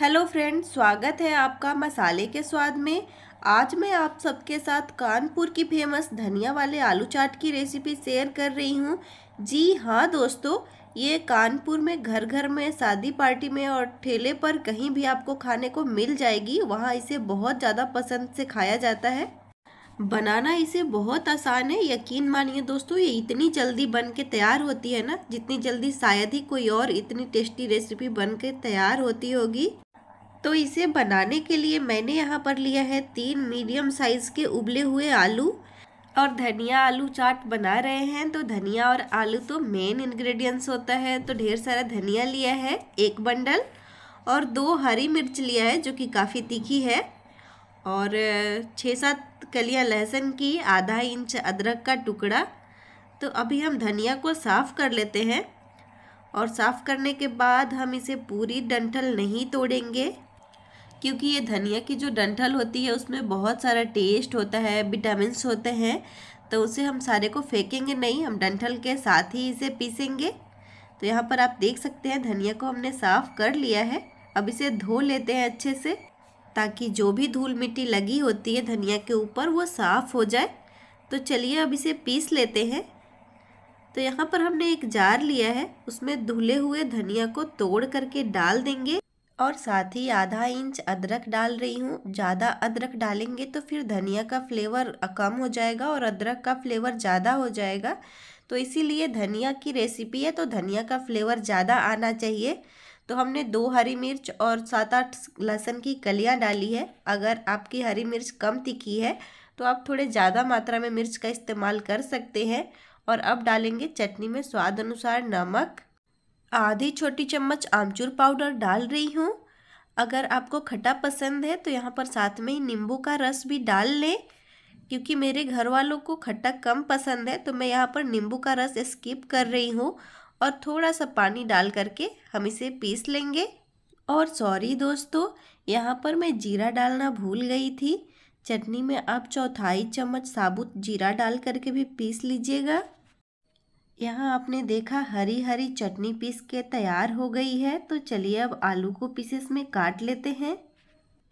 hello friend स्वागत है आपका मसाले के स्वाद में आज मैं आप सबके साथ कानपुर की फेमस धनिया वाले आलू चाट की रेसिपी शेयर कर रही हूँ जी हाँ दोस्तों ये कानपुर में घर घर में शादी पार्टी में और ठेले पर कहीं भी आपको खाने को मिल जाएगी वहाँ इसे बहुत ज़्यादा पसंद से खाया जाता है बनाना इसे बहुत आसान है यकीन मानिए दोस्तों ये इतनी जल्दी बन के तैयार होती है ना जितनी जल्दी शायद ही कोई और इतनी टेस्टी रेसिपी बन के तैयार होती होगी तो इसे बनाने के लिए मैंने यहाँ पर लिया है तीन मीडियम साइज़ के उबले हुए आलू और धनिया आलू चाट बना रहे हैं तो धनिया और आलू तो मेन इंग्रेडिएंट्स होता है तो ढेर सारा धनिया लिया है एक बंडल और दो हरी मिर्च लिया है जो कि काफ़ी तीखी है और छः सात कलियां लहसुन की आधा इंच अदरक का टुकड़ा तो अभी हम धनिया को साफ़ कर लेते हैं और साफ़ करने के बाद हम इसे पूरी डंठल नहीं तोड़ेंगे क्योंकि ये धनिया की जो डंठल होती है उसमें बहुत सारा टेस्ट होता है विटामिन होते हैं तो उसे हम सारे को फेंकेंगे नहीं हम डंठल के साथ ही इसे पीसेंगे तो यहाँ पर आप देख सकते हैं धनिया को हमने साफ़ कर लिया है अब इसे धो लेते हैं अच्छे से ताकि जो भी धूल मिट्टी लगी होती है धनिया के ऊपर वो साफ़ हो जाए तो चलिए अब इसे पीस लेते हैं तो यहाँ पर हमने एक जार लिया है उसमें धुले हुए धनिया को तोड़ करके डाल देंगे और साथ ही आधा इंच अदरक डाल रही हूँ ज़्यादा अदरक डालेंगे तो फिर धनिया का फ्लेवर कम हो जाएगा और अदरक का फ्लेवर ज़्यादा हो जाएगा तो इसीलिए धनिया की रेसिपी है तो धनिया का फ्लेवर ज़्यादा आना चाहिए तो हमने दो हरी मिर्च और सात आठ लहसुन की कलियाँ डाली है अगर आपकी हरी मिर्च कम तिखी है तो आप थोड़े ज़्यादा मात्रा में मिर्च का इस्तेमाल कर सकते हैं और अब डालेंगे चटनी में स्वाद अनुसार नमक आधी छोटी चम्मच आमचूर पाउडर डाल रही हूँ अगर आपको खट्टा पसंद है तो यहाँ पर साथ में ही नींबू का रस भी डाल लें क्योंकि मेरे घर वालों को खट्टा कम पसंद है तो मैं यहाँ पर नींबू का रस स्किप कर रही हूँ और थोड़ा सा पानी डाल करके हम इसे पीस लेंगे और सॉरी दोस्तों यहाँ पर मैं जीरा डालना भूल गई थी चटनी में आप चौथाई चम्मच साबुत जीरा डाल करके भी पीस लीजिएगा यहाँ आपने देखा हरी हरी चटनी पीस के तैयार हो गई है तो चलिए अब आलू को पीसेस में काट लेते हैं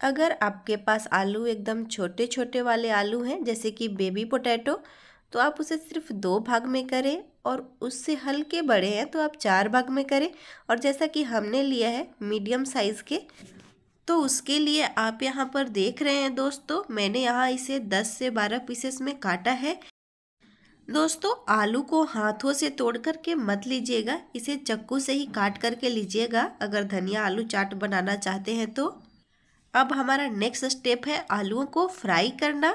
अगर आपके पास आलू एकदम छोटे छोटे वाले आलू हैं जैसे कि बेबी पोटैटो तो आप उसे सिर्फ दो भाग में करें और उससे हल्के बड़े हैं तो आप चार भाग में करें और जैसा कि हमने लिया है मीडियम साइज़ के तो उसके लिए आप यहाँ पर देख रहे हैं दोस्तों मैंने यहाँ इसे 10 से 12 पीसेस में काटा है दोस्तों आलू को हाथों से तोड़ करके मत लीजिएगा इसे चक्कू से ही काट करके लीजिएगा अगर धनिया आलू चाट बनाना चाहते हैं तो अब हमारा नेक्स्ट स्टेप है आलूओं को फ्राई करना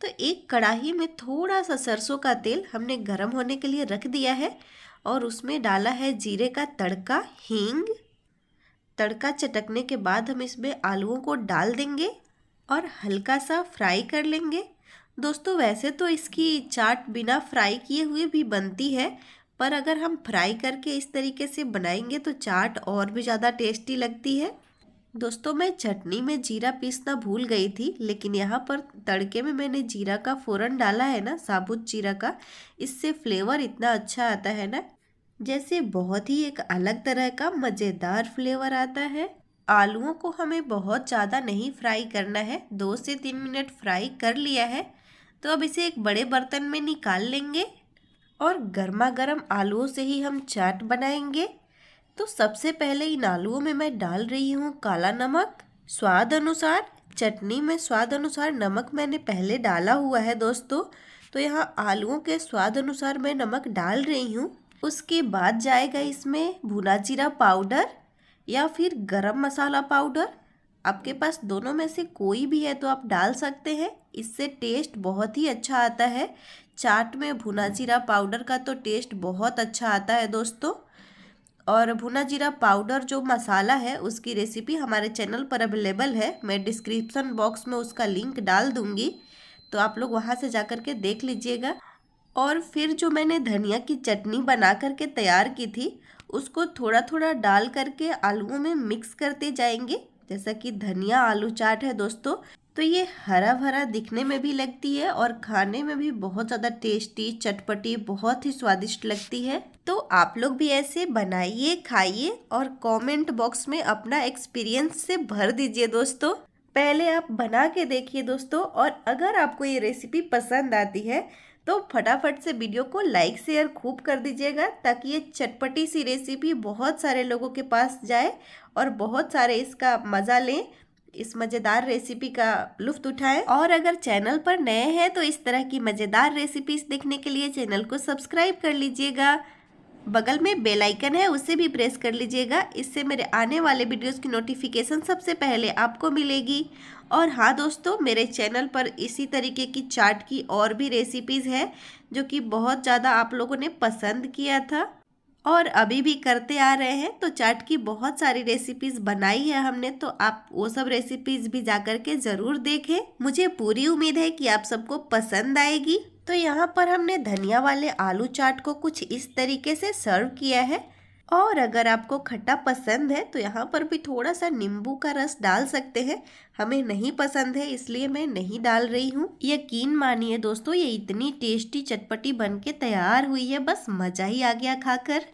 तो एक कढ़ाही में थोड़ा सा सरसों का तेल हमने गर्म होने के लिए रख दिया है और उसमें डाला है जीरे का तड़का हींग तड़का चटकने के बाद हम इसमें आलूओं को डाल देंगे और हल्का सा फ्राई कर लेंगे दोस्तों वैसे तो इसकी चाट बिना फ्राई किए हुए भी बनती है पर अगर हम फ्राई करके इस तरीके से बनाएंगे तो चाट और भी ज़्यादा टेस्टी लगती है दोस्तों मैं चटनी में जीरा पीसना भूल गई थी लेकिन यहाँ पर तड़के में मैंने जीरा का फ़ोरन डाला है ना साबुत जीरा का इससे फ्लेवर इतना अच्छा आता है ना जैसे बहुत ही एक अलग तरह का मज़ेदार फ्लेवर आता है आलूओं को हमें बहुत ज़्यादा नहीं फ्राई करना है दो से तीन मिनट फ्राई कर लिया है तो अब इसे एक बड़े बर्तन में निकाल लेंगे और गर्मा गर्म आलुओं से ही हम चाट बनाएंगे तो सबसे पहले इन आलुओं में मैं डाल रही हूँ काला नमक स्वाद अनुसार चटनी में स्वाद अनुसार नमक मैंने पहले डाला हुआ है दोस्तों तो यहाँ आलुओं के स्वाद अनुसार मैं नमक डाल रही हूँ उसके बाद जाएगा इसमें भुना जीरा पाउडर या फिर गरम मसाला पाउडर आपके पास दोनों में से कोई भी है तो आप डाल सकते हैं इससे टेस्ट बहुत ही अच्छा आता है चाट में भुना जीरा पाउडर का तो टेस्ट बहुत अच्छा आता है दोस्तों और भुना जीरा पाउडर जो मसाला है उसकी रेसिपी हमारे चैनल पर अवेलेबल है मैं डिस्क्रिप्सन बॉक्स में उसका लिंक डाल दूँगी तो आप लोग वहाँ से जा कर के देख लीजिएगा और फिर जो मैंने धनिया की चटनी बना करके तैयार की थी उसको थोड़ा थोड़ा डाल करके आलुओं में मिक्स करते जाएंगे जैसा कि धनिया आलू चाट है दोस्तों तो ये हरा भरा दिखने में भी लगती है और खाने में भी बहुत ज़्यादा टेस्टी चटपटी बहुत ही स्वादिष्ट लगती है तो आप लोग भी ऐसे बनाइए खाइए और कमेंट बॉक्स में अपना एक्सपीरियंस से भर दीजिए दोस्तों पहले आप बना के देखिए दोस्तों और अगर आपको ये रेसिपी पसंद आती है तो फटाफट से वीडियो को लाइक शेयर खूब कर दीजिएगा ताकि ये चटपटी सी रेसिपी बहुत सारे लोगों के पास जाए और बहुत सारे इसका मज़ा लें इस मज़ेदार रेसिपी का लुफ्त उठाएं और अगर चैनल पर नए हैं तो इस तरह की मज़ेदार रेसिपीज देखने के लिए चैनल को सब्सक्राइब कर लीजिएगा बगल में बेल आइकन है उसे भी प्रेस कर लीजिएगा इससे मेरे आने वाले वीडियोस की नोटिफिकेशन सबसे पहले आपको मिलेगी और हाँ दोस्तों मेरे चैनल पर इसी तरीके की चाट की और भी रेसिपीज़ है जो कि बहुत ज़्यादा आप लोगों ने पसंद किया था और अभी भी करते आ रहे हैं तो चाट की बहुत सारी रेसिपीज़ बनाई है हमने तो आप वो सब रेसिपीज़ भी जा कर के ज़रूर देखें मुझे पूरी उम्मीद है कि आप सबको पसंद आएगी तो यहाँ पर हमने धनिया वाले आलू चाट को कुछ इस तरीके से सर्व किया है और अगर आपको खट्टा पसंद है तो यहाँ पर भी थोड़ा सा नींबू का रस डाल सकते हैं हमें नहीं पसंद है इसलिए मैं नहीं डाल रही हूँ यकीन मानिए दोस्तों ये इतनी टेस्टी चटपटी बन के तैयार हुई है बस मज़ा ही आ गया खाकर